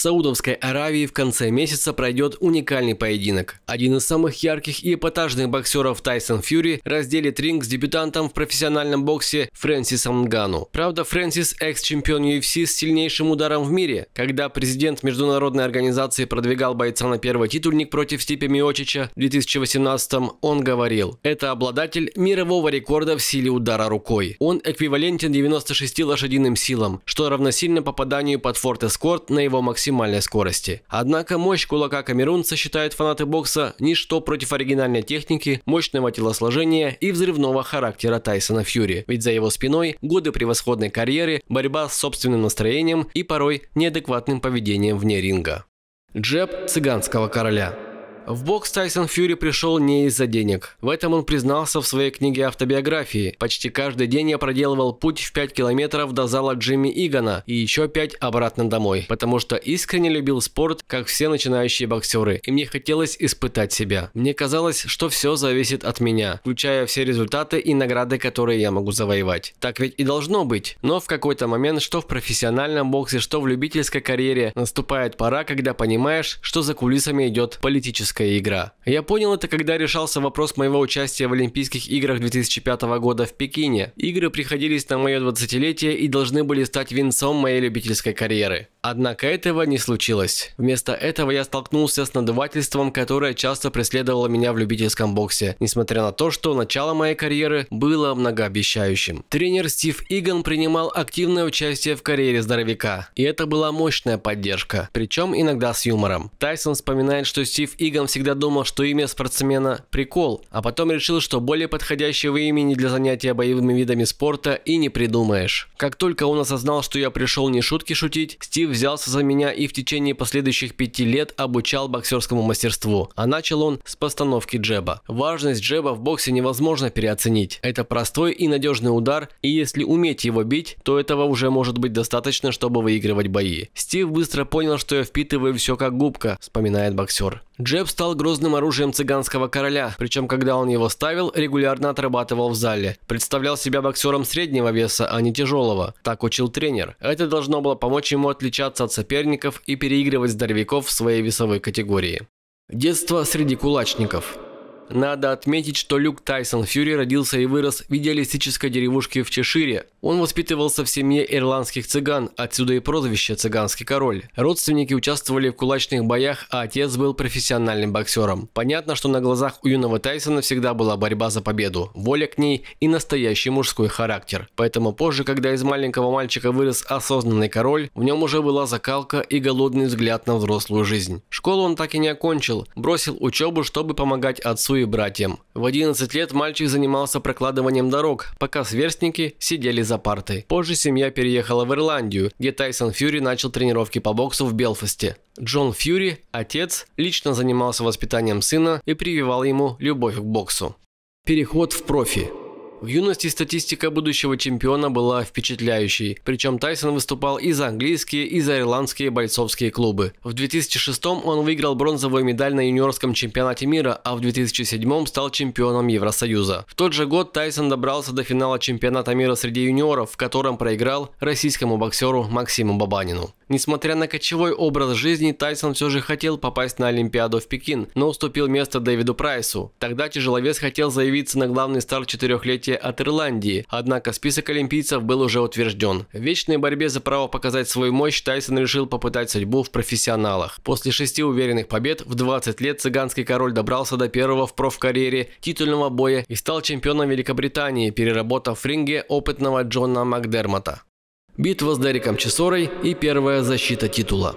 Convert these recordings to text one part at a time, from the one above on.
Саудовской Аравии в конце месяца пройдет уникальный поединок. Один из самых ярких и эпатажных боксеров Тайсон Фьюри разделит ринг с дебютантом в профессиональном боксе Фрэнсисом Нгану. Правда, Фрэнсис – экс-чемпион UFC с сильнейшим ударом в мире. Когда президент международной организации продвигал бойца на первый титульник против Степи Миочича в 2018-м, он говорил, это обладатель мирового рекорда в силе удара рукой. Он эквивалентен 96 лошадиным силам, что равносильно попаданию под форт-эскорт на его максимум максимальной скорости. Однако мощь кулака камерунца считают фанаты бокса ничто против оригинальной техники, мощного телосложения и взрывного характера Тайсона Фьюри. Ведь за его спиной годы превосходной карьеры, борьба с собственным настроением и порой неадекватным поведением вне ринга. Джеб цыганского короля. В бокс Тайсон Фьюри пришел не из-за денег. В этом он признался в своей книге автобиографии. Почти каждый день я проделывал путь в 5 километров до зала Джимми Игана и еще 5 обратно домой, потому что искренне любил спорт, как все начинающие боксеры, и мне хотелось испытать себя. Мне казалось, что все зависит от меня, включая все результаты и награды, которые я могу завоевать. Так ведь и должно быть. Но в какой-то момент, что в профессиональном боксе, что в любительской карьере, наступает пора, когда понимаешь, что за кулисами идет политическая олимпийская игра. Я понял это, когда решался вопрос моего участия в Олимпийских играх 2005 года в Пекине. Игры приходились на мое 20-летие и должны были стать венцом моей любительской карьеры. Однако этого не случилось. Вместо этого я столкнулся с надувательством, которое часто преследовало меня в любительском боксе, несмотря на то, что начало моей карьеры было многообещающим. Тренер Стив Иган принимал активное участие в карьере здоровяка, и это была мощная поддержка, причем иногда с юмором. Тайсон вспоминает, что Стив Иган всегда думал, что имя спортсмена – прикол, а потом решил, что более подходящего имени для занятия боевыми видами спорта и не придумаешь. Как только он осознал, что я пришел не шутки шутить, Стив взялся за меня и в течение последующих пяти лет обучал боксерскому мастерству. А начал он с постановки джеба. Важность джеба в боксе невозможно переоценить. Это простой и надежный удар, и если уметь его бить, то этого уже может быть достаточно, чтобы выигрывать бои. Стив быстро понял, что я впитываю все как губка, вспоминает боксер. Джеб стал грозным оружием цыганского короля, причем когда он его ставил, регулярно отрабатывал в зале. Представлял себя боксером среднего веса, а не тяжелого. Так учил тренер. Это должно было помочь ему отличаться отличаться от соперников и переигрывать здоровяков в своей весовой категории. Детство среди кулачников – надо отметить, что Люк Тайсон Фьюри родился и вырос в идеалистической деревушке в Чешире. Он воспитывался в семье ирландских цыган, отсюда и прозвище «Цыганский король». Родственники участвовали в кулачных боях, а отец был профессиональным боксером. Понятно, что на глазах у юного Тайсона всегда была борьба за победу, воля к ней и настоящий мужской характер. Поэтому позже, когда из маленького мальчика вырос осознанный король, в нем уже была закалка и голодный взгляд на взрослую жизнь. Школу он так и не окончил, бросил учебу, чтобы помогать отцу и братьям. В 11 лет мальчик занимался прокладыванием дорог, пока сверстники сидели за партой. Позже семья переехала в Ирландию, где Тайсон Фьюри начал тренировки по боксу в Белфасте. Джон Фьюри, отец, лично занимался воспитанием сына и прививал ему любовь к боксу. Переход в профи. В юности статистика будущего чемпиона была впечатляющей, причем Тайсон выступал и за английские, и за ирландские бойцовские клубы. В 2006 он выиграл бронзовую медаль на юниорском чемпионате мира, а в 2007 стал чемпионом Евросоюза. В тот же год Тайсон добрался до финала чемпионата мира среди юниоров, в котором проиграл российскому боксеру Максиму Бабанину. Несмотря на кочевой образ жизни, Тайсон все же хотел попасть на Олимпиаду в Пекин, но уступил место Дэвиду Прайсу. Тогда тяжеловес хотел заявиться на главный старт четырехлетия от Ирландии, однако список олимпийцев был уже утвержден. В вечной борьбе за право показать свою мощь Тайсон решил попытать судьбу в профессионалах. После шести уверенных побед в 20 лет цыганский король добрался до первого в профкарьере титульного боя и стал чемпионом Великобритании, переработав в ринге опытного Джона Макдермота битва с Дариком Чесорой и первая защита титула.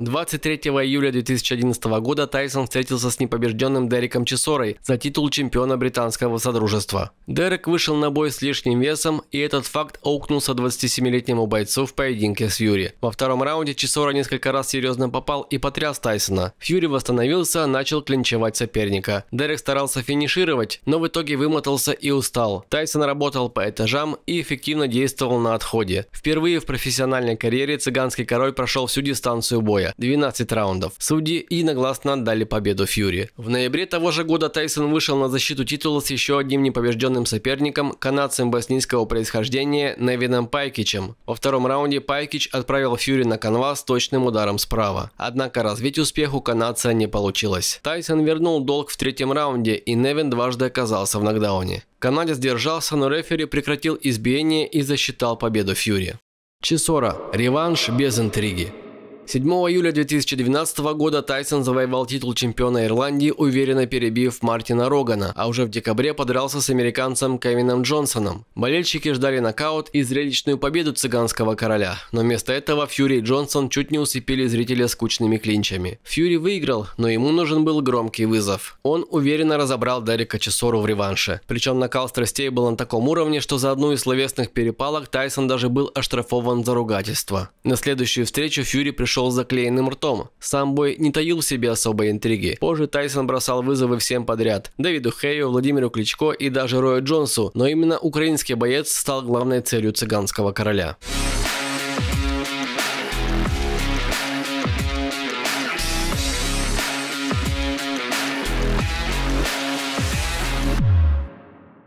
23 июля 2011 года Тайсон встретился с непобежденным Дереком Чесорой за титул чемпиона британского содружества. Дерек вышел на бой с лишним весом, и этот факт аукнулся 27-летнему бойцу в поединке с Юри. Во втором раунде Чесора несколько раз серьезно попал и потряс Тайсона. Фьюри восстановился, начал клинчевать соперника. Дерек старался финишировать, но в итоге вымотался и устал. Тайсон работал по этажам и эффективно действовал на отходе. Впервые в профессиональной карьере цыганский король прошел всю дистанцию боя боя, 12 раундов. Судьи единогласно отдали победу Фьюри. В ноябре того же года Тайсон вышел на защиту титула с еще одним непобежденным соперником, канадцем боснийского происхождения Невином Пайкичем. Во втором раунде Пайкич отправил Фьюри на канвас точным ударом справа. Однако развить успех у канадца не получилось. Тайсон вернул долг в третьем раунде, и Невин дважды оказался в нокдауне. Канадец держался, но рефери прекратил избиение и засчитал победу Фьюри. Чесора. Реванш без интриги. 7 июля 2012 года Тайсон завоевал титул чемпиона Ирландии, уверенно перебив Мартина Рогана, а уже в декабре подрался с американцем Кевином Джонсоном. Болельщики ждали нокаут и зрелищную победу цыганского короля, но вместо этого Фьюри и Джонсон чуть не усыпили зрителя скучными клинчами. Фьюри выиграл, но ему нужен был громкий вызов. Он уверенно разобрал Дарика Чесору в реванше. Причем накал страстей был на таком уровне, что за одну из словесных перепалок Тайсон даже был оштрафован за ругательство. На следующую встречу Фьюри пришел шел с заклеенным ртом. Сам бой не таил в себе особой интриги. Позже Тайсон бросал вызовы всем подряд. Дэвиду Хею, Владимиру Кличко и даже Рою Джонсу, но именно украинский боец стал главной целью цыганского короля.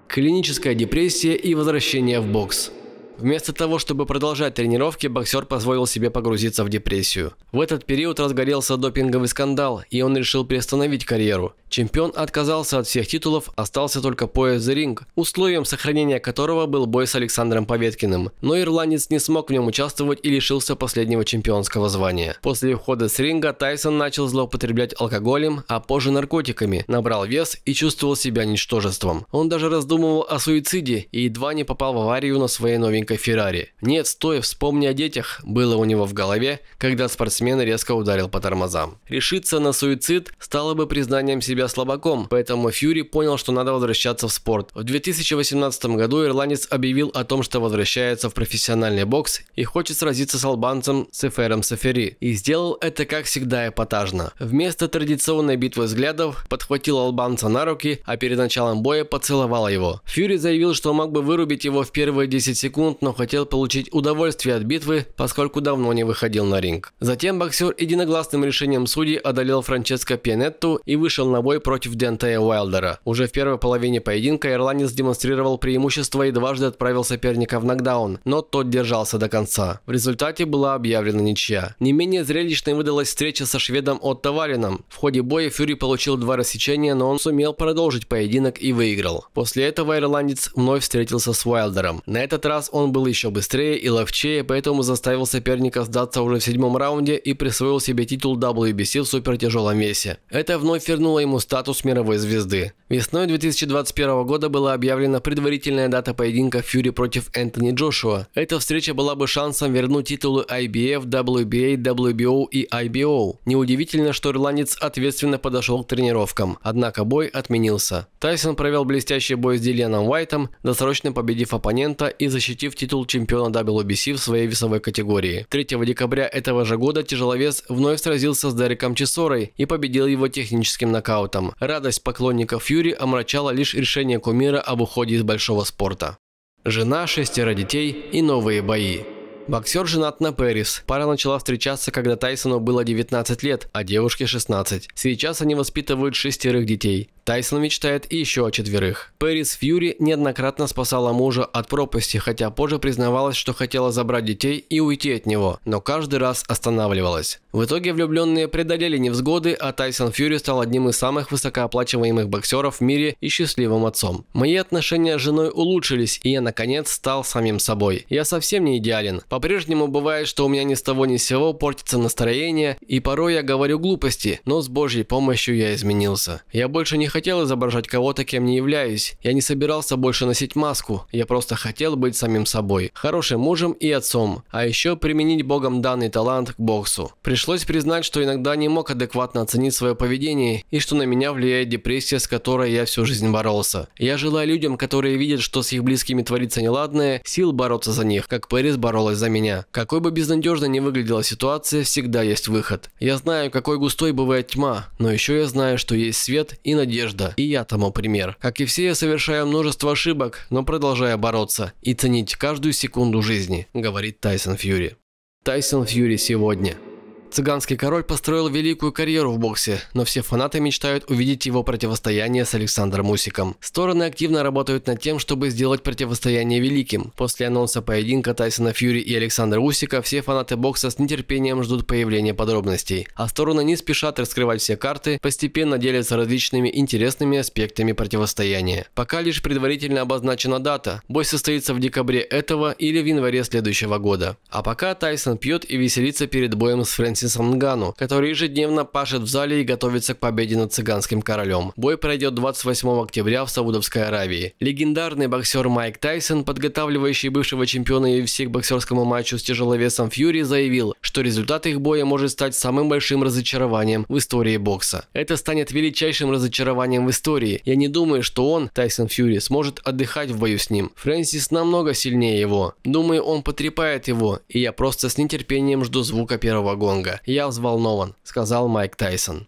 Клиническая депрессия и возвращение в бокс – Вместо того, чтобы продолжать тренировки, боксер позволил себе погрузиться в депрессию. В этот период разгорелся допинговый скандал, и он решил приостановить карьеру. Чемпион отказался от всех титулов, остался только пояс The Ring, условием сохранения которого был бой с Александром Поветкиным. Но ирландец не смог в нем участвовать и лишился последнего чемпионского звания. После ухода с ринга Тайсон начал злоупотреблять алкоголем, а позже наркотиками, набрал вес и чувствовал себя ничтожеством. Он даже раздумывал о суициде и едва не попал в аварию на своей новенькой начальника Феррари. «Нет, стой, вспомни о детях», было у него в голове, когда спортсмен резко ударил по тормозам. Решиться на суицид стало бы признанием себя слабаком, поэтому Фьюри понял, что надо возвращаться в спорт. В 2018 году ирландец объявил о том, что возвращается в профессиональный бокс и хочет сразиться с албанцем Сефером Сефери. И сделал это, как всегда, эпатажно. Вместо традиционной битвы взглядов подхватил албанца на руки, а перед началом боя поцеловал его. Фьюри заявил, что мог бы вырубить его в первые 10 секунд, секунд, но хотел получить удовольствие от битвы, поскольку давно не выходил на ринг. Затем боксер единогласным решением судей одолел Франческо Пианетту и вышел на бой против Дентея Уайлдера. Уже в первой половине поединка ирландец демонстрировал преимущество и дважды отправил соперника в нокдаун, но тот держался до конца. В результате была объявлена ничья. Не менее зрелищной выдалась встреча со шведом Отто Валином. В ходе боя Фьюри получил два рассечения, но он сумел продолжить поединок и выиграл. После этого ирландец вновь встретился с Уайлдером. На этот раз он он был еще быстрее и ловчее, поэтому заставил соперника сдаться уже в седьмом раунде и присвоил себе титул WBC в супертяжелом весе. Это вновь вернуло ему статус мировой звезды. Весной 2021 года была объявлена предварительная дата поединка Фьюри против Энтони Джошуа. Эта встреча была бы шансом вернуть титулы IBF, WBA, WBO и IBO. Неудивительно, что ирландец ответственно подошел к тренировкам, однако бой отменился. Тайсон провел блестящий бой с Дилианом Уайтом, досрочно победив оппонента и защитив титул чемпиона WBC в своей весовой категории. 3 декабря этого же года тяжеловес вновь сразился с Дариком Чесорой и победил его техническим нокаутом. Радость поклонников Фьюри омрачала лишь решение кумира об уходе из большого спорта. Жена, шестеро детей и новые бои. Боксер женат на Перрис. Пара начала встречаться, когда Тайсону было 19 лет, а девушке 16. Сейчас они воспитывают шестерых детей. Тайсон мечтает еще о четверых. Пэрис Фьюри неоднократно спасала мужа от пропасти, хотя позже признавалась, что хотела забрать детей и уйти от него, но каждый раз останавливалась. В итоге влюбленные преодолели невзгоды, а Тайсон Фьюри стал одним из самых высокооплачиваемых боксеров в мире и счастливым отцом. Мои отношения с женой улучшились, и я наконец стал самим собой. Я совсем не идеален. По-прежнему бывает, что у меня ни с того ни с сего портится настроение, и порой я говорю глупости, но с божьей помощью я изменился. Я больше не хочу хотел изображать кого-то, кем не являюсь. Я не собирался больше носить маску. Я просто хотел быть самим собой. Хорошим мужем и отцом. А еще применить богом данный талант к боксу. Пришлось признать, что иногда не мог адекватно оценить свое поведение и что на меня влияет депрессия, с которой я всю жизнь боролся. Я желаю людям, которые видят, что с их близкими творится неладное, сил бороться за них, как Пэрис боролась за меня. Какой бы безнадежной ни выглядела ситуация, всегда есть выход. Я знаю, какой густой бывает тьма, но еще я знаю, что есть свет и надежда надежда, и я тому пример. Как и все, я совершаю множество ошибок, но продолжаю бороться и ценить каждую секунду жизни, говорит Тайсон Фьюри. Тайсон Фьюри сегодня – Цыганский король построил великую карьеру в боксе, но все фанаты мечтают увидеть его противостояние с Александром Усиком. Стороны активно работают над тем, чтобы сделать противостояние великим. После анонса поединка Тайсона Фьюри и Александра Усика все фанаты бокса с нетерпением ждут появления подробностей, а стороны не спешат раскрывать все карты, постепенно делятся различными интересными аспектами противостояния. Пока лишь предварительно обозначена дата. Бой состоится в декабре этого или в январе следующего года. А пока Тайсон пьет и веселится перед боем с Фрэнсисом Фрэнсисом Нгану, который ежедневно пашет в зале и готовится к победе над цыганским королем. Бой пройдет 28 октября в Саудовской Аравии. Легендарный боксер Майк Тайсон, подготавливающий бывшего чемпиона UFC к боксерскому матчу с тяжеловесом Фьюри, заявил, что результат их боя может стать самым большим разочарованием в истории бокса. Это станет величайшим разочарованием в истории. Я не думаю, что он, Тайсон Фьюри, сможет отдыхать в бою с ним. Фрэнсис намного сильнее его. Думаю, он потрепает его, и я просто с нетерпением жду звука первого гонга. Конга. Я взволнован», — сказал Майк Тайсон.